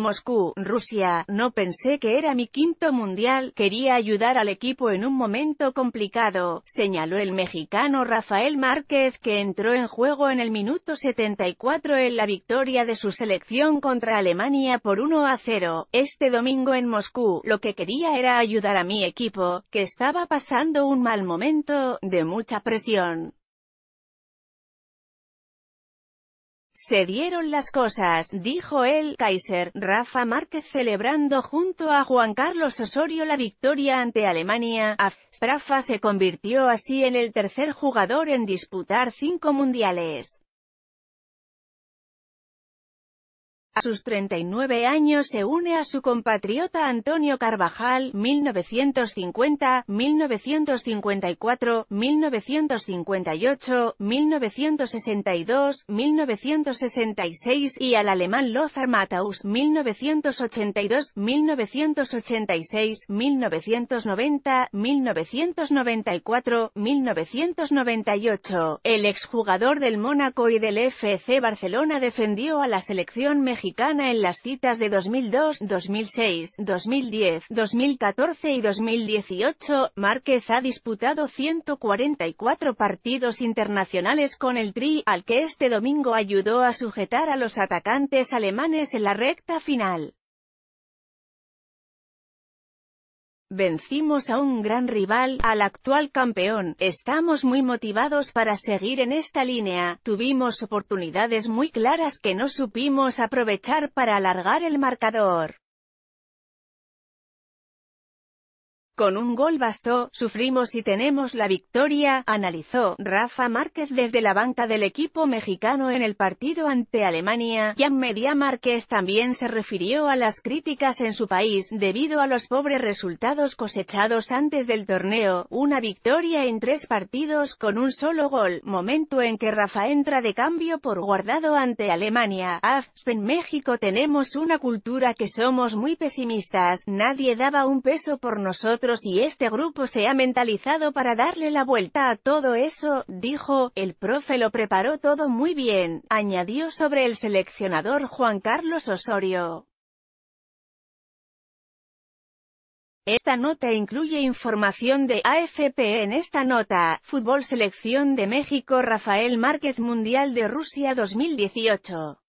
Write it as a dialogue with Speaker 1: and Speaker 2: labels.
Speaker 1: Moscú, Rusia, no pensé que era mi quinto mundial, quería ayudar al equipo en un momento complicado, señaló el mexicano Rafael Márquez que entró en juego en el minuto 74 en la victoria de su selección contra Alemania por 1 a 0, este domingo en Moscú, lo que quería era ayudar a mi equipo, que estaba pasando un mal momento, de mucha presión. Se dieron las cosas, dijo el Kaiser, Rafa Márquez celebrando junto a Juan Carlos Osorio la victoria ante Alemania. Rafa se convirtió así en el tercer jugador en disputar cinco mundiales. A sus 39 años se une a su compatriota Antonio Carvajal, 1950, 1954, 1958, 1962, 1966 y al alemán Lothar Matthaus, 1982, 1986, 1990, 1994, 1998. El exjugador del Mónaco y del FC Barcelona defendió a la selección mexicana en las citas de 2002, 2006, 2010, 2014 y 2018, Márquez ha disputado 144 partidos internacionales con el Tri, al que este domingo ayudó a sujetar a los atacantes alemanes en la recta final. Vencimos a un gran rival, al actual campeón, estamos muy motivados para seguir en esta línea, tuvimos oportunidades muy claras que no supimos aprovechar para alargar el marcador. Con un gol bastó, sufrimos y tenemos la victoria, analizó Rafa Márquez desde la banca del equipo mexicano en el partido ante Alemania. Jan Media Márquez también se refirió a las críticas en su país debido a los pobres resultados cosechados antes del torneo, una victoria en tres partidos con un solo gol, momento en que Rafa entra de cambio por guardado ante Alemania. AFS en México tenemos una cultura que somos muy pesimistas, nadie daba un peso por nosotros y este grupo se ha mentalizado para darle la vuelta a todo eso, dijo, el profe lo preparó todo muy bien, añadió sobre el seleccionador Juan Carlos Osorio. Esta nota incluye información de AFP en esta nota, Fútbol Selección de México Rafael Márquez Mundial de Rusia 2018.